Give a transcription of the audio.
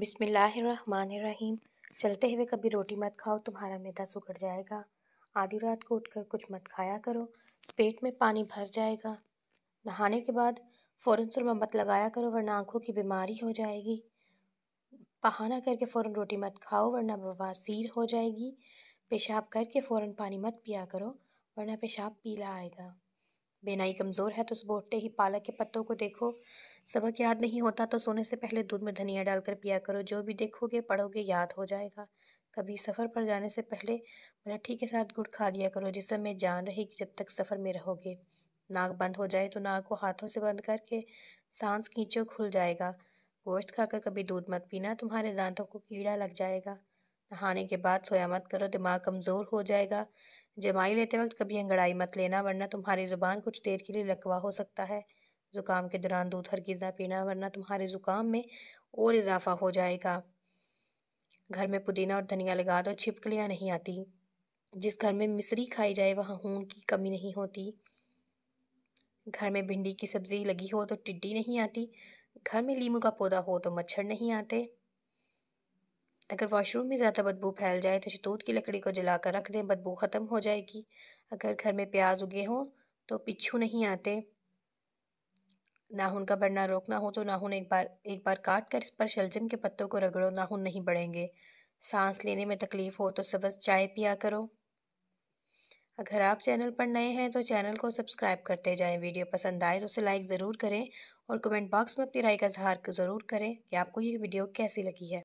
बिसमीम चलते हुए कभी रोटी मत खाओ तुम्हारा मैदा सुगड़ जाएगा आधी रात को उठकर कुछ मत खाया करो पेट में पानी भर जाएगा नहाने के बाद फ़ौरन सुरमा मत लगाया करो वरना आँखों की बीमारी हो जाएगी बहाना करके फ़ौरन रोटी मत खाओ वरना बवासीर हो जाएगी पेशाब करके फ़ौरन पानी मत पिया करो वरना पेशाब पीला आएगा बेनाई कमज़ोर है तो सुबह उठते ही पालक के पत्तों को देखो सबक याद नहीं होता तो सोने से पहले दूध में धनिया डालकर पिया करो जो भी देखोगे पढ़ोगे याद हो जाएगा कभी सफ़र पर जाने से पहले मराठी के साथ गुड़ खा लिया करो जिससे मैं जान रही कि जब तक सफ़र में रहोगे नाक बंद हो जाए तो नाक को हाथों से बंद करके सांस खींचो खुल जाएगा गोश्त खाकर कभी दूध मत पीना तुम्हारे दांतों को कीड़ा लग जाएगा नहाने के बाद सोया मत करो दिमाग कमज़ोर हो जाएगा जमाई लेते वक्त कभी अंगड़ाई मत लेना वरना तुम्हारी ज़ुबान कुछ देर के लिए लकवा हो सकता है ज़ुकाम के दौरान दूध हरगिज़ गज़ा पीना वरना तुम्हारे ज़ुकाम में और इजाफा हो जाएगा घर में पुदीना और धनिया लगा दो छिपकलियाँ नहीं आती जिस घर में मिसरी खाई जाए वहाँ खून की कमी नहीं होती घर में भिंडी की सब्ज़ी लगी हो तो टिड्डी नहीं आती घर में लीमू का पौधा हो तो मच्छर नहीं आते अगर वॉशरूम में ज़्यादा बदबू फैल जाए तो शतूत की लकड़ी को जलाकर रख दें बदबू ख़त्म हो जाएगी अगर घर में प्याज उगे हों तो पिछू नहीं आते नाखून का बढ़ना रोकना हो तो नाखून एक बार एक बार काट कर इस पर शलजम के पत्तों को रगड़ो नाखून नहीं बढ़ेंगे सांस लेने में तकलीफ़ हो तो सबस चाय पिया करो अगर आप चैनल पर नए हैं तो चैनल को सब्सक्राइब करते जाएं वीडियो पसंद आए तो उसे लाइक ज़रूर करें और कमेंट बॉक्स में अपनी राय का इजहार ज़रूर करें कि आपको ये वीडियो कैसी लगी है